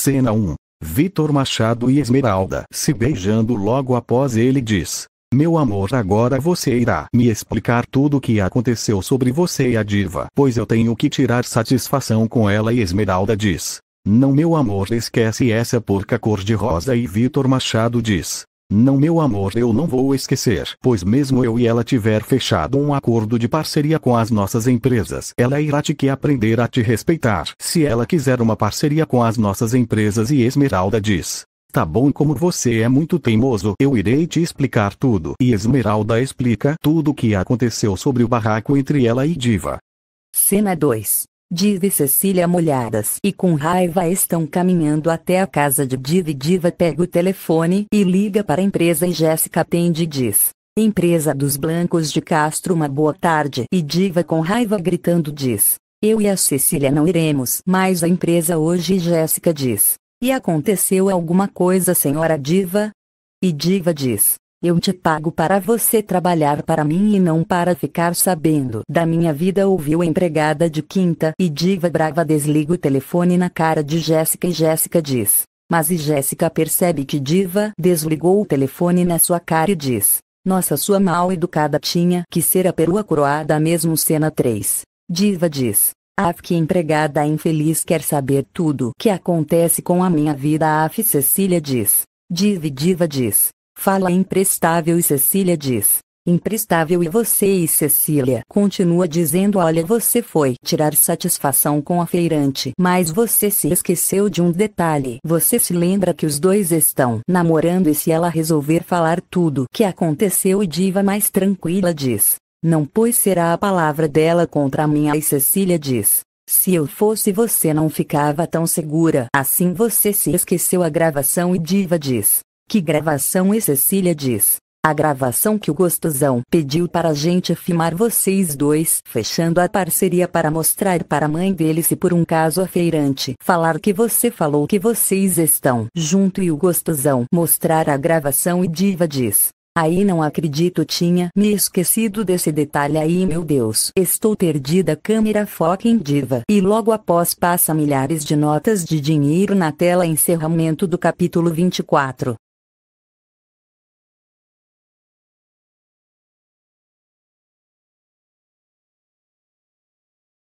Cena 1. Vitor Machado e Esmeralda se beijando logo após ele diz: Meu amor, agora você irá me explicar tudo o que aconteceu sobre você e a diva, pois eu tenho que tirar satisfação com ela. E Esmeralda diz: Não, meu amor, esquece essa porca cor-de-rosa. E Vitor Machado diz: não, meu amor, eu não vou esquecer, pois mesmo eu e ela tiver fechado um acordo de parceria com as nossas empresas, ela irá te que aprender a te respeitar. Se ela quiser uma parceria com as nossas empresas e Esmeralda diz: Tá bom, como você é muito teimoso, eu irei te explicar tudo. E Esmeralda explica tudo o que aconteceu sobre o barraco entre ela e Diva. Cena 2 Diva e Cecília molhadas e com raiva estão caminhando até a casa de Dive. Diva pega o telefone e liga para a empresa e Jéssica atende e diz. Empresa dos Blancos de Castro uma boa tarde. E Diva com raiva gritando diz. Eu e a Cecília não iremos mais à empresa hoje e Jéssica diz. E aconteceu alguma coisa senhora Diva? E Diva diz. Eu te pago para você trabalhar para mim e não para ficar sabendo da minha vida. Ouviu a empregada de quinta e diva brava desliga o telefone na cara de Jéssica e Jéssica diz. Mas e Jéssica percebe que diva desligou o telefone na sua cara e diz. Nossa sua mal educada tinha que ser a perua coroada mesmo cena 3. Diva diz. Af que empregada infeliz quer saber tudo que acontece com a minha vida. Af Cecília diz. Diva diva diz. Fala imprestável e Cecília diz. Imprestável e você e Cecília continua dizendo olha você foi tirar satisfação com a feirante mas você se esqueceu de um detalhe você se lembra que os dois estão namorando e se ela resolver falar tudo que aconteceu e diva mais tranquila diz não pois será a palavra dela contra mim e Cecília diz se eu fosse você não ficava tão segura assim você se esqueceu a gravação e diva diz que gravação e Cecília diz. A gravação que o gostosão pediu para a gente filmar vocês dois, fechando a parceria para mostrar para a mãe dele se por um caso afeirante falar que você falou que vocês estão junto e o gostosão mostrar a gravação e diva diz. Aí não acredito tinha me esquecido desse detalhe aí meu Deus estou perdida câmera foca em diva e logo após passa milhares de notas de dinheiro na tela encerramento do capítulo 24